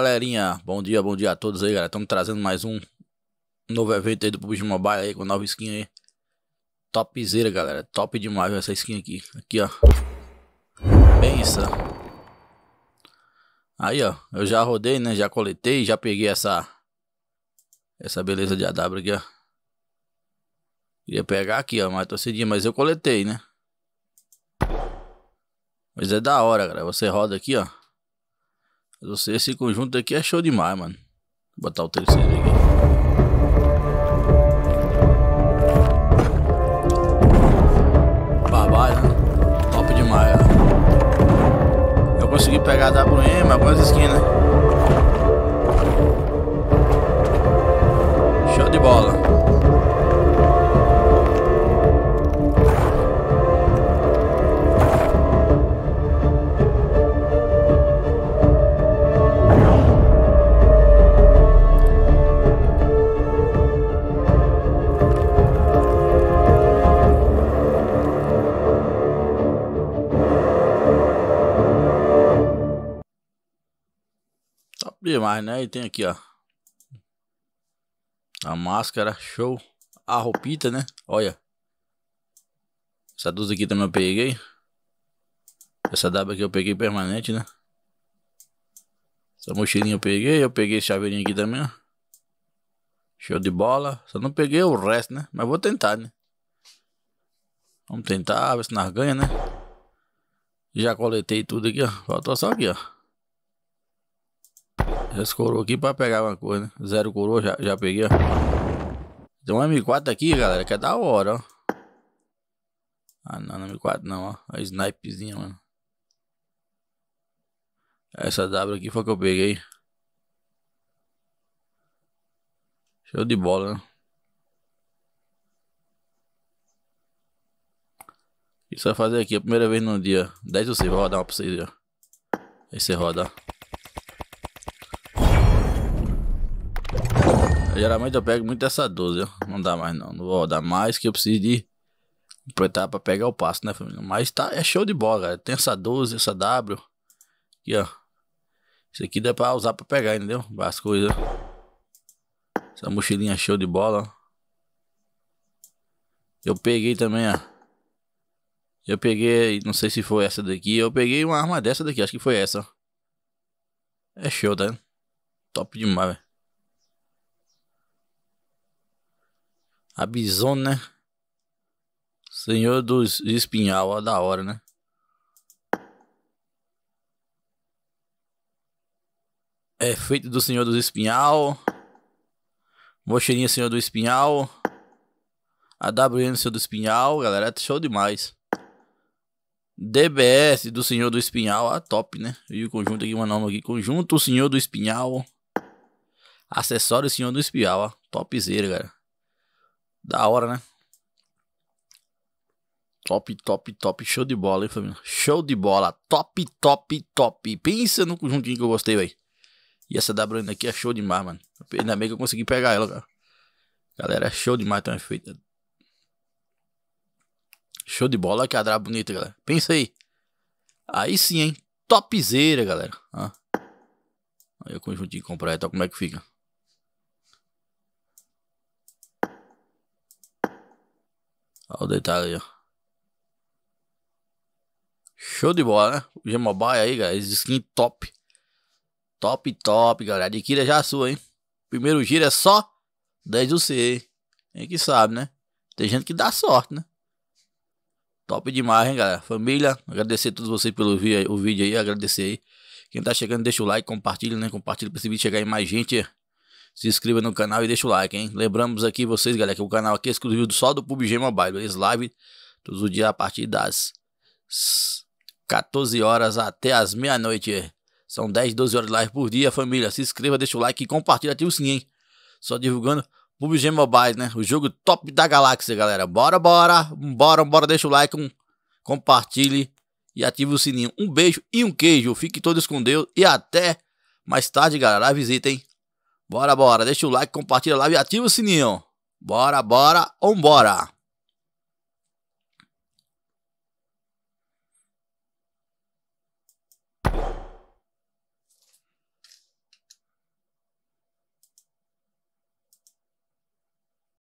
Galerinha, bom dia, bom dia a todos aí, galera. Estamos trazendo mais um novo evento aí do PUBG Mobile aí, com nova skin aí. Topzera, galera. Top demais essa skin aqui. Aqui, ó. Pensa. Aí, ó. Eu já rodei, né? Já coletei, já peguei essa... Essa beleza de AW aqui, ó. Queria pegar aqui, ó. Mas tô cedinho, mas eu coletei, né? Mas é da hora, galera. Você roda aqui, ó. Você, esse conjunto aqui é show demais, mano. Vou botar o terceiro aqui. Né? top demais eu consegui pegar a WM algumas esquinas. Show de bola. demais, né? E tem aqui, ó. A máscara, show. A roupita, né? Olha. Essa dúzia aqui também eu peguei. Essa W aqui eu peguei permanente, né? Essa mochilinha eu peguei. Eu peguei esse chaveirinho aqui também, ó. Show de bola. Só não peguei o resto, né? Mas vou tentar, né? Vamos tentar, ver se nós ganha, né? Já coletei tudo aqui, ó. Faltou só aqui, ó. Esse coroa aqui pra pegar uma coisa, né? Zero coroa, já, já peguei, ó. Tem um M4 aqui, galera, que é da hora, ó. Ah, não, não é M4 não, ó. A é snipezinha, mano. Essa W aqui foi que eu peguei. Show de bola, né? Isso vai fazer aqui a primeira vez no dia. 10 ou 6, vou rodar uma pra vocês, ó. Aí você roda, ó. Geralmente eu pego muito essa 12, Não dá mais não. Não vou dar mais que eu preciso de aproveitar pra pegar o passo, né, família? Mas tá, é show de bola, cara. Tem essa 12, essa W. Aqui, ó. Isso aqui dá pra usar pra pegar, entendeu? As coisas. Essa mochilinha show de bola, ó. Eu peguei também, ó. Eu peguei, não sei se foi essa daqui. Eu peguei uma arma dessa daqui, acho que foi essa, ó. É show, tá? Top demais, velho. A Bisona, né? Senhor dos Espinhal, ó, da hora, né? É feito do Senhor dos Espinhal. Mocheirinha Senhor do Espinhal. A WN Senhor do Espinhal, galera, é show demais. DBS do Senhor do Espinhal, ah, top, né? E o conjunto aqui, uma nome aqui, conjunto Senhor do Espinhal. Acessório Senhor do Espinhal, ó, topzera, galera. Da hora, né? Top, top, top. Show de bola, hein, família? Show de bola. Top, top, top. Pensa no conjuntinho que eu gostei, velho. E essa WN aqui é show demais, mano. Ainda bem que eu consegui pegar ela, cara. Galera, é show demais também feita. Show de bola, que adra bonita, galera. Pensa aí. Aí sim, hein? Topzeira, galera. Ah. Aí o conjuntinho completo, olha como é que fica. Olha o detalhe ó. Show de bola, né? O Gmobile aí, galera. Skin top. Top, top, galera. Adquira já a sua, hein? Primeiro giro é só 10 UC, hein? Quem que sabe, né? Tem gente que dá sorte, né? Top demais, hein, galera? Família, agradecer a todos vocês pelo o vídeo aí, agradecer aí. Quem tá chegando, deixa o like, compartilha, né? Compartilha pra esse vídeo chegar em mais gente se inscreva no canal e deixa o like, hein? Lembramos aqui vocês, galera, que o canal aqui é exclusivo só do PUBG Mobile, beleza? Live todos os dias a partir das 14 horas até as meia-noite. São 10, 12 horas de live por dia, família. Se inscreva, deixa o like e compartilha, ativa o sininho, hein? Só divulgando PUBG Mobile, né? O jogo top da galáxia, galera. Bora, bora, bora, bora, deixa o like, um, compartilhe e ative o sininho. Um beijo e um queijo. Fique todos com Deus e até mais tarde, galera. A visita, hein? Bora, bora. Deixa o like, compartilha a live e ativa o sininho. Bora, bora, vambora.